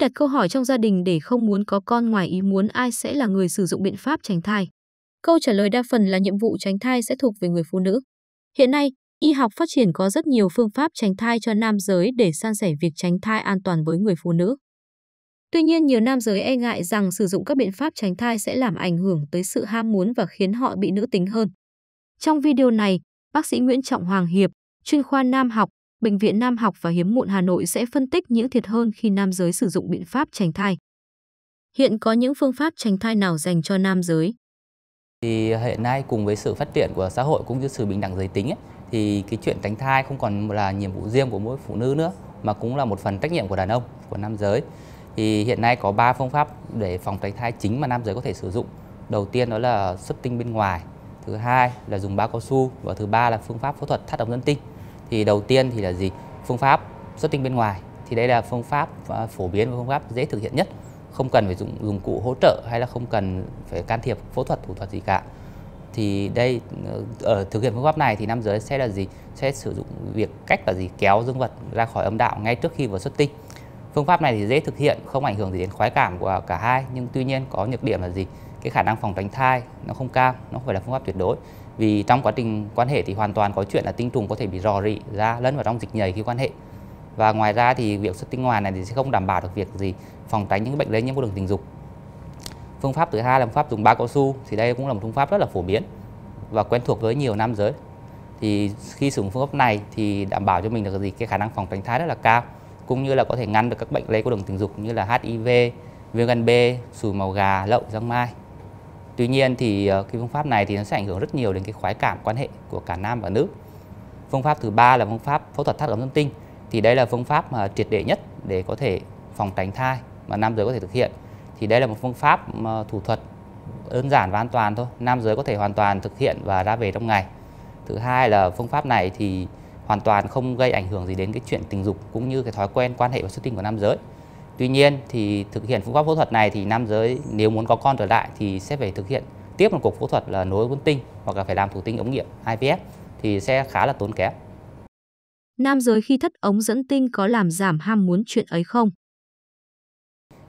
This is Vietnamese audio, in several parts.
đặt câu hỏi trong gia đình để không muốn có con ngoài ý muốn ai sẽ là người sử dụng biện pháp tránh thai. Câu trả lời đa phần là nhiệm vụ tránh thai sẽ thuộc về người phụ nữ. Hiện nay, y học phát triển có rất nhiều phương pháp tránh thai cho nam giới để san sẻ việc tránh thai an toàn với người phụ nữ. Tuy nhiên, nhiều nam giới e ngại rằng sử dụng các biện pháp tránh thai sẽ làm ảnh hưởng tới sự ham muốn và khiến họ bị nữ tính hơn. Trong video này, bác sĩ Nguyễn Trọng Hoàng Hiệp, chuyên khoa nam học, Bệnh viện Nam học và Hiếm muộn Hà Nội sẽ phân tích những thiệt hơn khi nam giới sử dụng biện pháp tránh thai. Hiện có những phương pháp tránh thai nào dành cho nam giới? Thì hiện nay cùng với sự phát triển của xã hội cũng như sự bình đẳng giới tính ấy, thì cái chuyện tránh thai không còn là nhiệm vụ riêng của mỗi phụ nữ nữa mà cũng là một phần trách nhiệm của đàn ông, của nam giới. Thì hiện nay có 3 phương pháp để phòng tránh thai chính mà nam giới có thể sử dụng. Đầu tiên đó là xuất tinh bên ngoài, thứ hai là dùng bao cao su và thứ ba là phương pháp phẫu thuật thắt ống dẫn tinh thì đầu tiên thì là gì phương pháp xuất tinh bên ngoài thì đây là phương pháp à, phổ biến và phương pháp dễ thực hiện nhất không cần phải dùng dụng cụ hỗ trợ hay là không cần phải can thiệp phẫu thuật thủ thuật gì cả thì đây ở ờ, ờ, thực hiện phương pháp này thì nam giới sẽ là gì sẽ sử dụng việc cách là gì kéo dương vật ra khỏi âm đạo ngay trước khi vừa xuất tinh phương pháp này thì dễ thực hiện không ảnh hưởng gì đến khoái cảm của cả hai nhưng tuy nhiên có nhược điểm là gì cái khả năng phòng tránh thai nó không cao nó không phải là phương pháp tuyệt đối vì trong quá trình quan hệ thì hoàn toàn có chuyện là tinh trùng có thể bị rò rỉ ra lẫn vào trong dịch nhầy khi quan hệ và ngoài ra thì việc xuất tinh ngoài này thì sẽ không đảm bảo được việc gì phòng tránh những bệnh lây nhiễm qua đường tình dục phương pháp thứ hai là phương pháp dùng bao cao su thì đây cũng là một phương pháp rất là phổ biến và quen thuộc với nhiều nam giới thì khi sử dụng phương pháp này thì đảm bảo cho mình được gì cái khả năng phòng tránh thai rất là cao cũng như là có thể ngăn được các bệnh lây qua đường tình dục như là HIV, viêm gan B, sùi màu gà, lậu, giang mai. Tuy nhiên thì ờ, cái phương pháp này thì nó sẽ ảnh hưởng rất nhiều đến cái khoái cảm quan hệ của cả nam và nữ. Phương pháp thứ ba là phương pháp phẫu thuật thắt ống dẫn tinh. Thì đây là phương pháp mà triệt để nhất để có thể phòng tránh thai mà nam giới có thể thực hiện. Thì đây là một phương pháp thủ thuật đơn giản và an toàn thôi. Nam giới có thể hoàn toàn thực hiện và ra về trong ngày. Thứ hai là phương pháp này thì hoàn toàn không gây ảnh hưởng gì đến cái chuyện tình dục cũng như cái thói quen quan hệ và xuất tinh của nam giới. Tuy nhiên thì thực hiện phương pháp phẫu thuật này thì nam giới nếu muốn có con trở lại thì sẽ phải thực hiện tiếp một cuộc phẫu thuật là nối cuốn tinh hoặc là phải làm thủ tinh ống nghiệm IVF thì sẽ khá là tốn kém. Nam giới khi thất ống dẫn tinh có làm giảm ham muốn chuyện ấy không?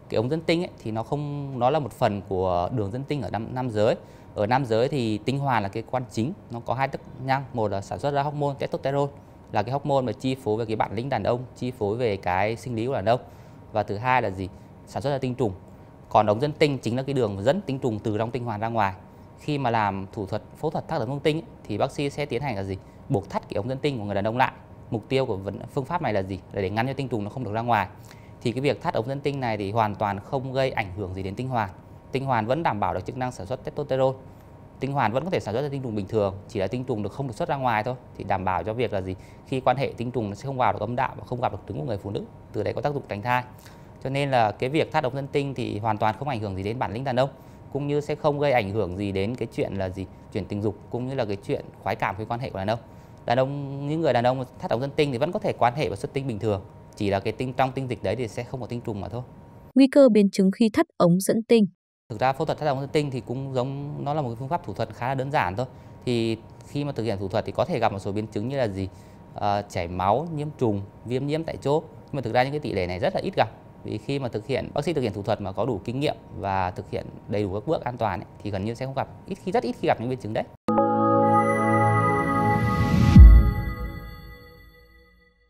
Cái ống dẫn tinh ấy, thì nó không nó là một phần của đường dẫn tinh ở nam, nam giới. Ở nam giới thì tinh hoàn là cái quan chính, nó có hai chức năng, một là sản xuất ra hormone testosterone là cái hormone mà chi phối về cái bản lĩnh đàn ông chi phối về cái sinh lý của đàn ông và thứ hai là gì sản xuất ra tinh trùng còn ống dẫn tinh chính là cái đường dẫn tinh trùng từ trong tinh hoàn ra ngoài khi mà làm thủ thuật phẫu thuật thắt ống dẫn tinh thì bác sĩ sẽ tiến hành là gì buộc thắt cái ống dẫn tinh của người đàn ông lại mục tiêu của phương pháp này là gì là để ngăn cho tinh trùng nó không được ra ngoài thì cái việc thắt ống dẫn tinh này thì hoàn toàn không gây ảnh hưởng gì đến tinh hoàn tinh hoàn vẫn đảm bảo được chức năng sản xuất testosterone tinh hoàn vẫn có thể sản xuất ra tinh trùng bình thường chỉ là tinh trùng được không được xuất ra ngoài thôi thì đảm bảo cho việc là gì khi quan hệ tinh trùng nó sẽ không vào được âm đạo và không gặp được trứng của người phụ nữ từ đấy có tác dụng tránh thai cho nên là cái việc thắt ống dẫn tinh thì hoàn toàn không ảnh hưởng gì đến bản lĩnh đàn ông cũng như sẽ không gây ảnh hưởng gì đến cái chuyện là gì chuyển tình dục cũng như là cái chuyện khoái cảm với quan hệ của đàn ông đàn ông những người đàn ông thắt ống dẫn tinh thì vẫn có thể quan hệ và xuất tinh bình thường chỉ là cái tinh trong tinh dịch đấy thì sẽ không có tinh trùng mà thôi nguy cơ biến chứng khi thắt ống dẫn tinh Thực ra phẫu thuật thắt ống thần tinh thì cũng giống nó là một phương pháp thủ thuật khá là đơn giản thôi. Thì khi mà thực hiện thủ thuật thì có thể gặp một số biến chứng như là gì à, chảy máu, nhiễm trùng, viêm nhiễm tại chỗ. Nhưng mà thực ra những cái tỷ lệ này rất là ít gặp. Vì khi mà thực hiện bác sĩ thực hiện thủ thuật mà có đủ kinh nghiệm và thực hiện đầy đủ các bước an toàn ấy, thì gần như sẽ không gặp ít khi rất ít khi gặp những biến chứng đấy.